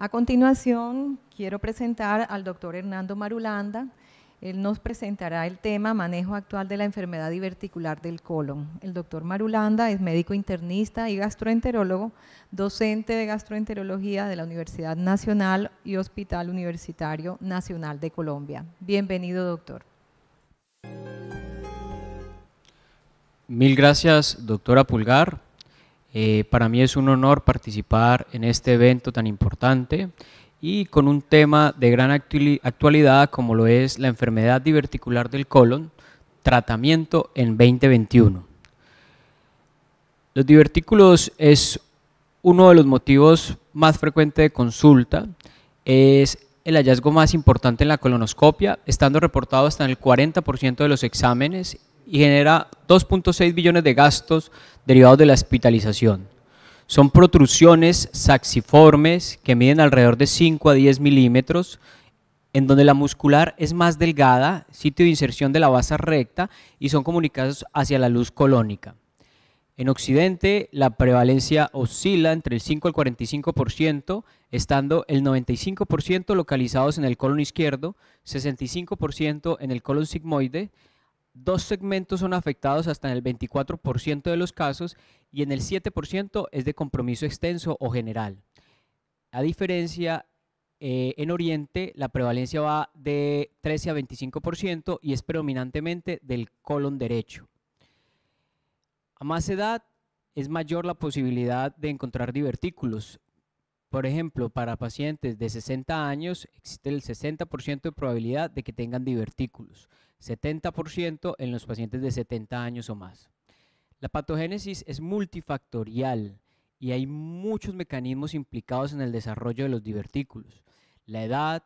A continuación, quiero presentar al doctor Hernando Marulanda. Él nos presentará el tema manejo actual de la enfermedad diverticular del colon. El doctor Marulanda es médico internista y gastroenterólogo, docente de gastroenterología de la Universidad Nacional y Hospital Universitario Nacional de Colombia. Bienvenido, doctor. Mil gracias, doctora Pulgar, eh, para mí es un honor participar en este evento tan importante y con un tema de gran actualidad como lo es la enfermedad diverticular del colon, tratamiento en 2021. Los divertículos es uno de los motivos más frecuentes de consulta, es el hallazgo más importante en la colonoscopia, estando reportado hasta en el 40% de los exámenes y genera 2.6 billones de gastos derivados de la hospitalización. Son protrusiones saxiformes que miden alrededor de 5 a 10 milímetros, en donde la muscular es más delgada, sitio de inserción de la base recta y son comunicados hacia la luz colónica. En Occidente, la prevalencia oscila entre el 5 al 45%, estando el 95% localizados en el colon izquierdo, 65% en el colon sigmoide, dos segmentos son afectados hasta en el 24% de los casos y en el 7% es de compromiso extenso o general. A diferencia, eh, en Oriente la prevalencia va de 13 a 25% y es predominantemente del colon derecho. A más edad es mayor la posibilidad de encontrar divertículos. Por ejemplo, para pacientes de 60 años existe el 60% de probabilidad de que tengan divertículos. 70% en los pacientes de 70 años o más. La patogénesis es multifactorial y hay muchos mecanismos implicados en el desarrollo de los divertículos. La edad,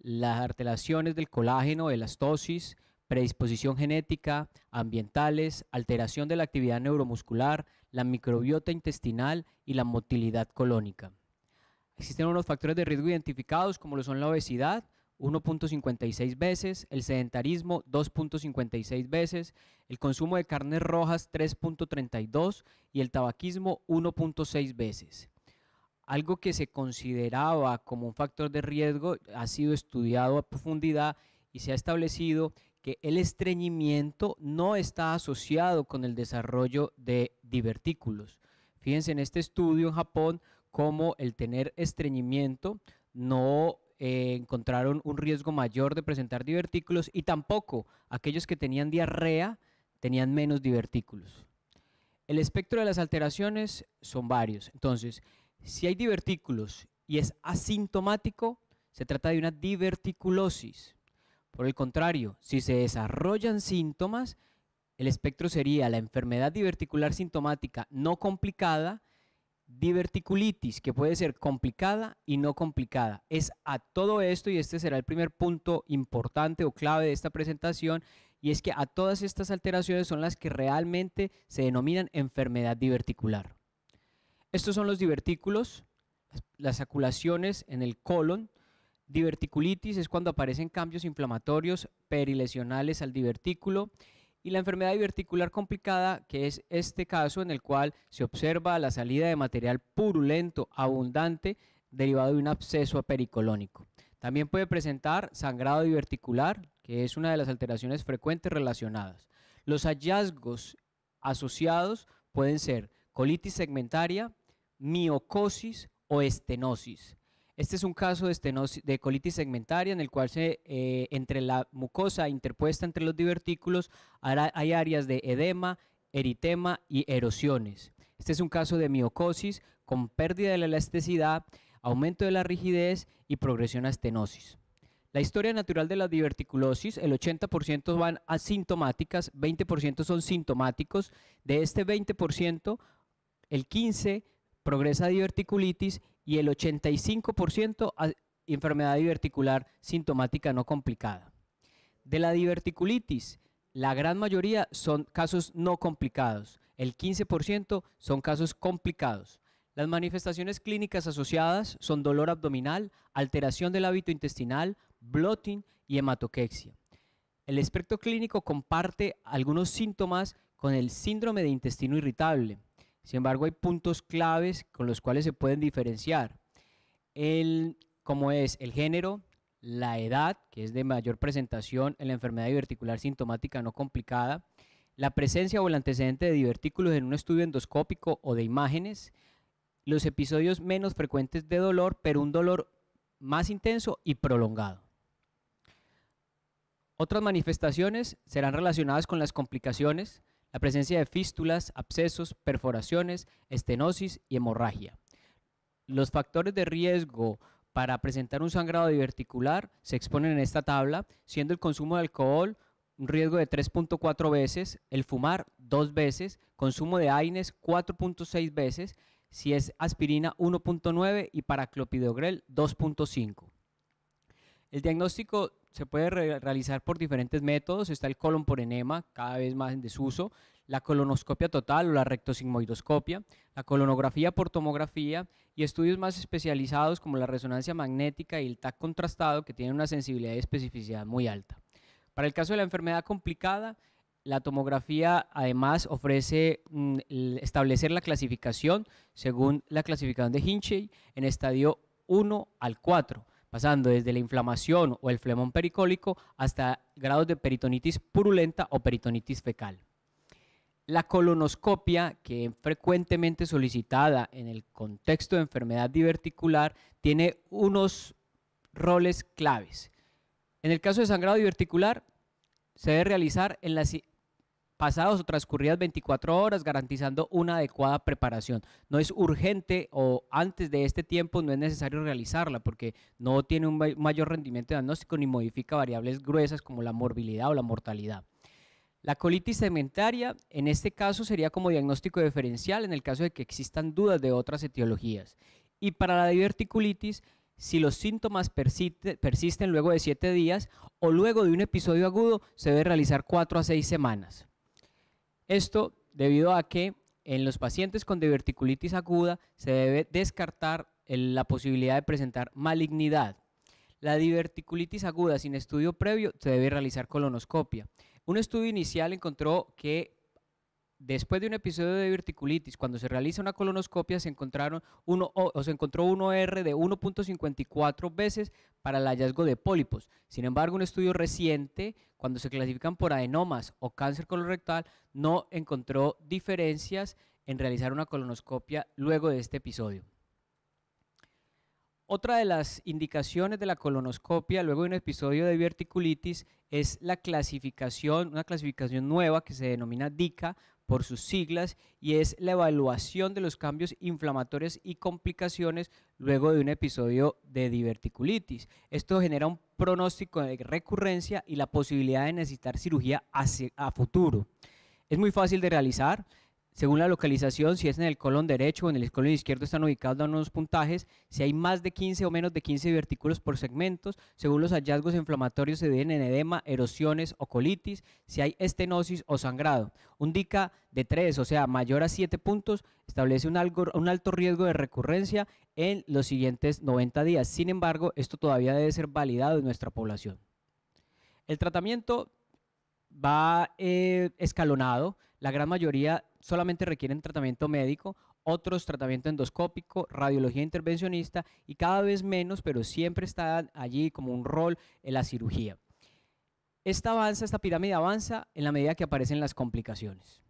las alteraciones del colágeno, elastosis, predisposición genética, ambientales, alteración de la actividad neuromuscular, la microbiota intestinal y la motilidad colónica. Existen unos factores de riesgo identificados como lo son la obesidad, 1.56 veces, el sedentarismo 2.56 veces, el consumo de carnes rojas 3.32 y el tabaquismo 1.6 veces. Algo que se consideraba como un factor de riesgo ha sido estudiado a profundidad y se ha establecido que el estreñimiento no está asociado con el desarrollo de divertículos. Fíjense en este estudio en Japón cómo el tener estreñimiento no eh, encontraron un riesgo mayor de presentar divertículos y tampoco aquellos que tenían diarrea tenían menos divertículos. El espectro de las alteraciones son varios. Entonces, si hay divertículos y es asintomático, se trata de una diverticulosis. Por el contrario, si se desarrollan síntomas, el espectro sería la enfermedad diverticular sintomática no complicada diverticulitis, que puede ser complicada y no complicada. Es a todo esto, y este será el primer punto importante o clave de esta presentación, y es que a todas estas alteraciones son las que realmente se denominan enfermedad diverticular. Estos son los divertículos, las aculaciones en el colon. Diverticulitis es cuando aparecen cambios inflamatorios perilesionales al divertículo y la enfermedad diverticular complicada, que es este caso en el cual se observa la salida de material purulento abundante derivado de un absceso pericolónico. También puede presentar sangrado diverticular, que es una de las alteraciones frecuentes relacionadas. Los hallazgos asociados pueden ser colitis segmentaria, miocosis o estenosis. Este es un caso de, de colitis segmentaria en el cual se, eh, entre la mucosa interpuesta entre los divertículos hay áreas de edema, eritema y erosiones. Este es un caso de miocosis con pérdida de la elasticidad, aumento de la rigidez y progresión a estenosis. La historia natural de la diverticulosis, el 80% van asintomáticas, 20% son sintomáticos. De este 20%, el 15% progresa diverticulitis y el 85% a enfermedad diverticular sintomática no complicada. De la diverticulitis, la gran mayoría son casos no complicados, el 15% son casos complicados. Las manifestaciones clínicas asociadas son dolor abdominal, alteración del hábito intestinal, bloating y hematoquexia. El espectro clínico comparte algunos síntomas con el síndrome de intestino irritable, sin embargo, hay puntos claves con los cuales se pueden diferenciar. El, como es el género, la edad, que es de mayor presentación en la enfermedad diverticular sintomática no complicada, la presencia o el antecedente de divertículos en un estudio endoscópico o de imágenes, los episodios menos frecuentes de dolor, pero un dolor más intenso y prolongado. Otras manifestaciones serán relacionadas con las complicaciones, la presencia de fístulas, abscesos, perforaciones, estenosis y hemorragia. Los factores de riesgo para presentar un sangrado diverticular se exponen en esta tabla, siendo el consumo de alcohol un riesgo de 3.4 veces, el fumar 2 veces, consumo de AINES 4.6 veces, si es aspirina 1.9 y para 2.5. El diagnóstico se puede realizar por diferentes métodos. Está el colon por enema, cada vez más en desuso, la colonoscopia total o la rectosigmoidoscopia, la colonografía por tomografía y estudios más especializados como la resonancia magnética y el TAC contrastado que tienen una sensibilidad y especificidad muy alta. Para el caso de la enfermedad complicada, la tomografía además ofrece mm, establecer la clasificación según la clasificación de Hinchey en estadio 1 al 4 pasando desde la inflamación o el flemón pericólico hasta grados de peritonitis purulenta o peritonitis fecal. La colonoscopia, que es frecuentemente solicitada en el contexto de enfermedad diverticular, tiene unos roles claves. En el caso de sangrado diverticular, se debe realizar en las pasados o transcurridas 24 horas, garantizando una adecuada preparación. No es urgente o antes de este tiempo no es necesario realizarla porque no tiene un mayor rendimiento diagnóstico ni modifica variables gruesas como la morbilidad o la mortalidad. La colitis sedimentaria en este caso sería como diagnóstico diferencial en el caso de que existan dudas de otras etiologías. Y para la diverticulitis, si los síntomas persisten luego de 7 días o luego de un episodio agudo, se debe realizar 4 a 6 semanas. Esto debido a que en los pacientes con diverticulitis aguda se debe descartar la posibilidad de presentar malignidad. La diverticulitis aguda sin estudio previo se debe realizar colonoscopia. Un estudio inicial encontró que Después de un episodio de verticulitis, cuando se realiza una colonoscopia, se, encontraron se encontró un OR de 1.54 veces para el hallazgo de pólipos. Sin embargo, un estudio reciente, cuando se clasifican por adenomas o cáncer colorectal, no encontró diferencias en realizar una colonoscopia luego de este episodio. Otra de las indicaciones de la colonoscopia luego de un episodio de verticulitis es la clasificación, una clasificación nueva que se denomina DICA por sus siglas y es la evaluación de los cambios inflamatorios y complicaciones luego de un episodio de diverticulitis. Esto genera un pronóstico de recurrencia y la posibilidad de necesitar cirugía a futuro. Es muy fácil de realizar según la localización, si es en el colon derecho o en el colon izquierdo están ubicados unos puntajes, si hay más de 15 o menos de 15 divertículos por segmentos, según los hallazgos inflamatorios se den en edema, erosiones o colitis, si hay estenosis o sangrado. Un DICA de 3, o sea, mayor a 7 puntos, establece un, alto riesgo de recurrencia en los siguientes 90 días. Sin embargo, esto todavía debe ser validado en nuestra población. El tratamiento va eh, escalonado. La gran mayoría solamente requieren tratamiento médico, otros tratamiento endoscópico, radiología intervencionista y cada vez menos, pero siempre están allí como un rol en la cirugía. Esta avanza, esta pirámide avanza en la medida que aparecen las complicaciones.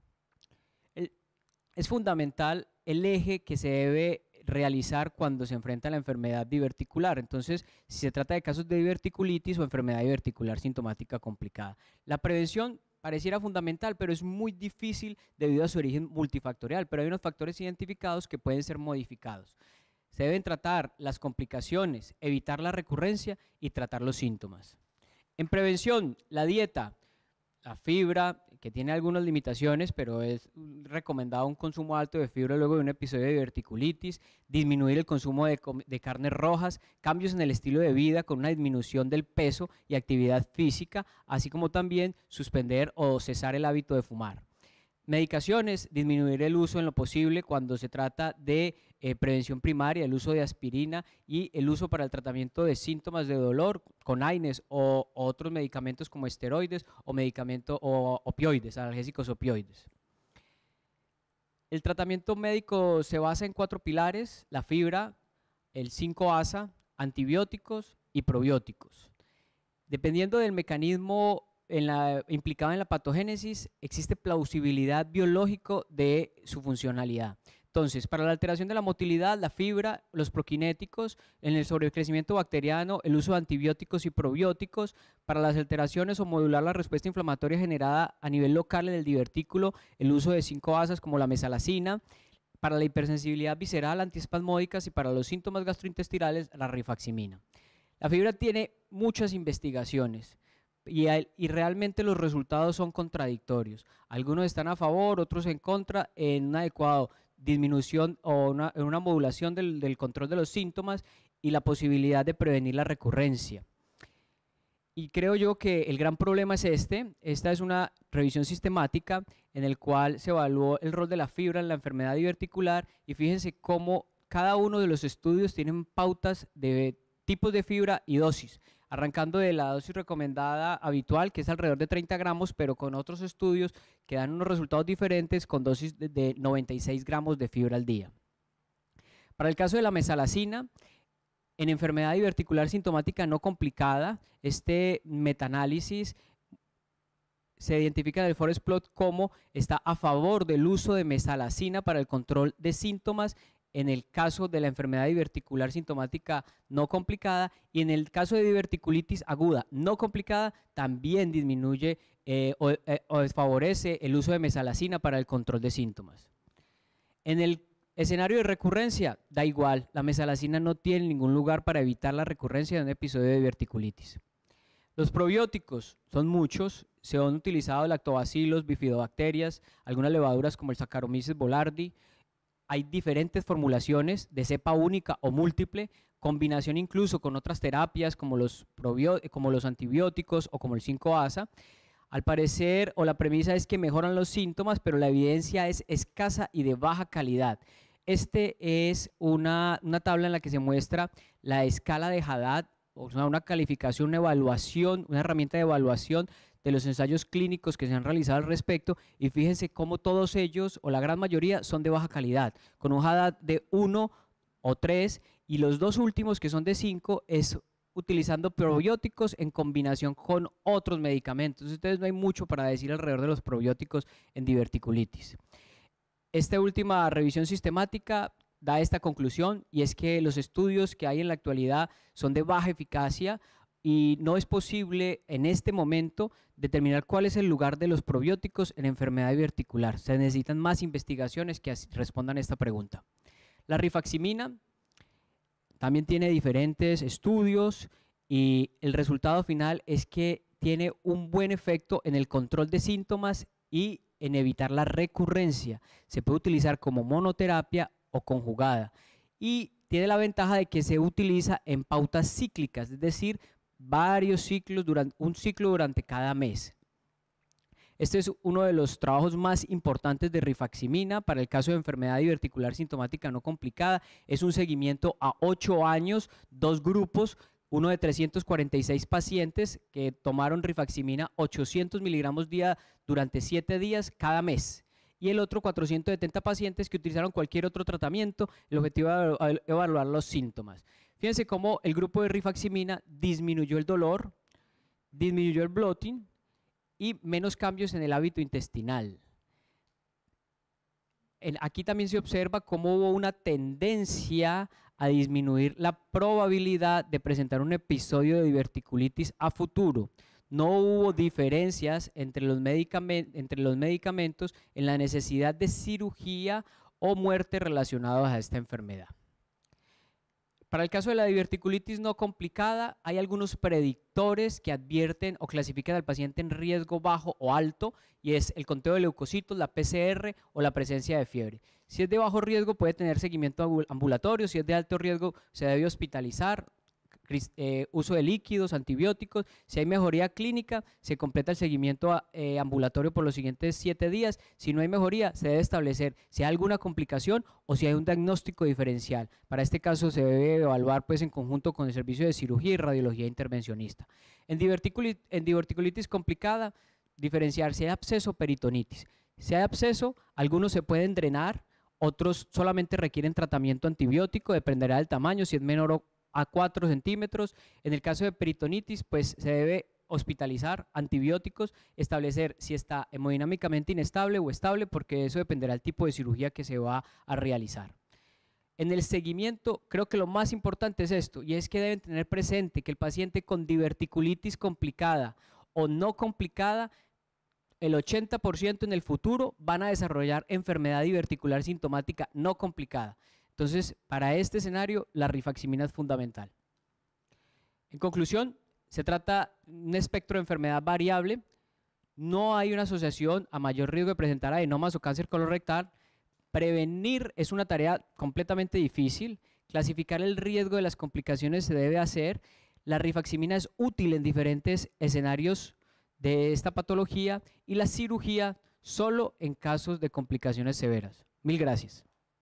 es fundamental el eje que se debe realizar cuando se enfrenta a la enfermedad diverticular. Entonces, si se trata de casos de diverticulitis o enfermedad diverticular sintomática complicada. La prevención pareciera fundamental, pero es muy difícil debido a su origen multifactorial, pero hay unos factores identificados que pueden ser modificados. Se deben tratar las complicaciones, evitar la recurrencia y tratar los síntomas. En prevención, la dieta, la fibra, que tiene algunas limitaciones, pero es recomendado un consumo alto de fibra luego de un episodio de diverticulitis, disminuir el consumo de, de, carnes rojas, cambios en el estilo de vida con una disminución del peso y actividad física, así como también suspender o cesar el hábito de fumar. Medicaciones, disminuir el uso en lo posible cuando se trata de eh, prevención primaria, el uso de aspirina y el uso para el tratamiento de síntomas de dolor con AINES o, otros medicamentos como esteroides o medicamentos o opioides, analgésicos opioides. El tratamiento médico se basa en cuatro pilares, la fibra, el 5-ASA, antibióticos y probióticos. Dependiendo del mecanismo implicada en la patogénesis, existe plausibilidad biológico de su funcionalidad. Entonces, para la alteración de la motilidad, la fibra, los prokinéticos, en el sobrecrecimiento bacteriano, el uso de antibióticos y probióticos, para las alteraciones o modular la respuesta inflamatoria generada a nivel local en el divertículo, el uso de cinco asas como la mesalacina, para la hipersensibilidad visceral, antiespasmódicas y para los síntomas gastrointestinales, la rifaximina. La fibra tiene muchas investigaciones y, realmente los resultados son contradictorios. Algunos están a favor, otros en contra, en un adecuado disminución o una, en una modulación del, control de los síntomas y la posibilidad de prevenir la recurrencia. Y creo yo que el gran problema es este. Esta es una revisión sistemática en el cual se evaluó el rol de la fibra en la enfermedad diverticular y fíjense cómo cada uno de los estudios tienen pautas de tipos de fibra y dosis arrancando de la dosis recomendada habitual, que es alrededor de 30 gramos, pero con otros estudios que dan unos resultados diferentes con dosis de 96 gramos de fibra al día. Para el caso de la mesalacina, en enfermedad diverticular sintomática no complicada, este metanálisis se identifica en el Forest Plot como está a favor del uso de mesalacina para el control de síntomas en el caso de la enfermedad diverticular sintomática no complicada y en el caso de diverticulitis aguda no complicada también disminuye eh, eh, o, desfavorece el uso de mesalacina para el control de síntomas. En el escenario de recurrencia da igual, la mesalacina no tiene ningún lugar para evitar la recurrencia de un episodio de diverticulitis. Los probióticos son muchos, se han utilizado lactobacilos, bifidobacterias, algunas levaduras como el Saccharomyces boulardii, hay diferentes formulaciones de cepa única o múltiple, combinación incluso con otras terapias como los, como los antibióticos o como el 5-ASA. Al parecer o la premisa es que mejoran los síntomas, pero la evidencia es escasa y de baja calidad. Este es una, tabla en la que se muestra la escala de Haddad, una calificación, una evaluación, una herramienta de evaluación de los ensayos clínicos que se han realizado al respecto y fíjense cómo todos ellos o la gran mayoría son de baja calidad, con un de 1 o 3 y los dos últimos que son de 5 es utilizando probióticos en combinación con otros medicamentos. Entonces no hay mucho para decir alrededor de los probióticos en diverticulitis. Esta última revisión sistemática da esta conclusión y es que los estudios que hay en la actualidad son de baja eficacia y no es posible en este momento determinar cuál es el lugar de los probióticos en enfermedad diverticular. Se necesitan más investigaciones que respondan a esta pregunta. La rifaximina también tiene diferentes estudios y el resultado final es que tiene un buen efecto en el control de síntomas y en evitar la recurrencia. Se puede utilizar como monoterapia o conjugada. Y tiene la ventaja de que se utiliza en pautas cíclicas, es decir, varios ciclos, durante, un ciclo durante cada mes. Este es uno de los trabajos más importantes de rifaximina para el caso de enfermedad diverticular sintomática no complicada. Es un seguimiento a ocho años, dos grupos, uno de 346 pacientes que tomaron rifaximina 800 miligramos día durante siete días cada mes. Y el otro 470 pacientes que utilizaron cualquier otro tratamiento. El objetivo era evaluar los síntomas. Fíjense cómo el grupo de rifaximina disminuyó el dolor, disminuyó el bloating y menos cambios en el hábito intestinal. Aquí también se observa cómo hubo una tendencia a disminuir la probabilidad de presentar un episodio de diverticulitis a futuro. No hubo diferencias entre los, medicamentos en la necesidad de cirugía o muerte relacionados a esta enfermedad. Para el caso de la diverticulitis no complicada, hay algunos predictores que advierten o clasifican al paciente en riesgo bajo o alto, y es el conteo de leucocitos, la PCR o la presencia de fiebre. Si es de bajo riesgo, puede tener seguimiento ambulatorio, si es de alto riesgo, se debe hospitalizar eh, uso de líquidos, antibióticos. Si hay mejoría clínica, se completa el seguimiento eh, ambulatorio por los siguientes siete días. Si no hay mejoría, se debe establecer si hay alguna complicación o si hay un diagnóstico diferencial. Para este caso se debe evaluar pues, en conjunto con el servicio de cirugía y radiología intervencionista. En diverticulitis, en diverticulitis complicada, diferenciar si hay absceso o peritonitis. Si hay absceso, algunos se pueden drenar, otros solamente requieren tratamiento antibiótico, dependerá del tamaño, si es menor o a 4 centímetros. En el caso de peritonitis, pues se debe hospitalizar, antibióticos, establecer si está hemodinámicamente inestable o estable, porque eso dependerá del tipo de cirugía que se va a realizar. En el seguimiento, creo que lo más importante es esto, y es que deben tener presente que el paciente con diverticulitis complicada o no complicada, el 80% en el futuro van a desarrollar enfermedad diverticular sintomática no complicada. Entonces, para este escenario, la rifaximina es fundamental. En conclusión, se trata de un espectro de enfermedad variable. No hay una asociación a mayor riesgo de presentar adenomas o cáncer colorectal. Prevenir es una tarea completamente difícil. Clasificar el riesgo de las complicaciones se debe hacer. La rifaximina es útil en diferentes escenarios de esta patología y la cirugía solo en casos de complicaciones severas. Mil gracias.